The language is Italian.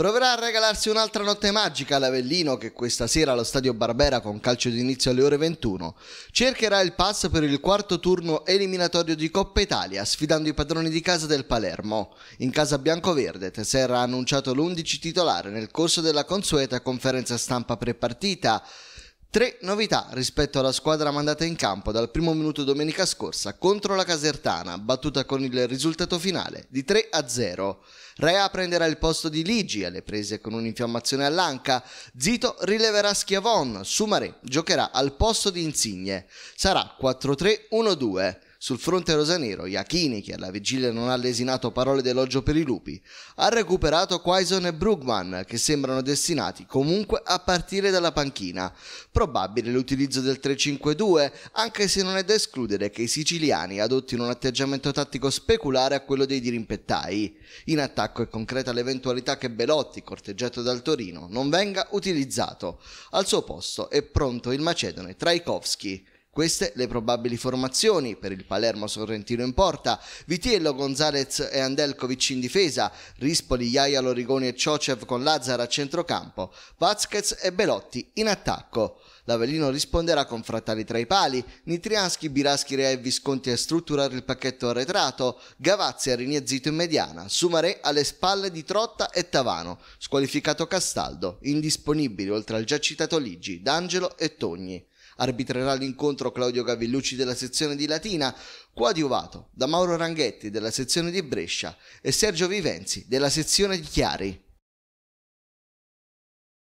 Proverà a regalarsi un'altra notte magica all'Avellino che questa sera allo stadio Barbera con calcio d'inizio alle ore 21 cercherà il pass per il quarto turno eliminatorio di Coppa Italia sfidando i padroni di casa del Palermo. In casa biancoverde Tesserra ha annunciato l'11 titolare nel corso della consueta conferenza stampa prepartita Tre novità rispetto alla squadra mandata in campo dal primo minuto domenica scorsa contro la Casertana, battuta con il risultato finale di 3 a 0. Rea prenderà il posto di Ligi alle prese con un'infiammazione all'anca, Zito rileverà Schiavon, Sumare giocherà al posto di Insigne. Sarà 4-3-1-2. Sul fronte rosanero, Iachini, che alla vigilia non ha lesinato parole d'elogio per i lupi, ha recuperato Quaison e Brugman, che sembrano destinati comunque a partire dalla panchina. Probabile l'utilizzo del 3-5-2, anche se non è da escludere che i siciliani adottino un atteggiamento tattico speculare a quello dei dirimpettai. In attacco è concreta l'eventualità che Belotti, corteggiato dal Torino, non venga utilizzato. Al suo posto è pronto il macedone Trajkovski. Queste le probabili formazioni per il Palermo Sorrentino in porta, Vitiello, Gonzalez e Andelkovic in difesa, Rispoli, Iaia, Lorigoni e Ciocev con Lazzara a centrocampo, Vazquez e Belotti in attacco. L'Avellino risponderà con frattali tra i pali, Nitrianschi, Biraschi, Rea e Visconti a strutturare il pacchetto arretrato, Gavazzi a riniezzito in mediana, Sumare alle spalle di Trotta e Tavano, squalificato Castaldo, indisponibili oltre al già citato Ligi, D'Angelo e Togni. Arbitrerà l'incontro Claudio Cavillucci della sezione di Latina, coadiuvato da Mauro Ranghetti della sezione di Brescia e Sergio Vivenzi della sezione di Chiari.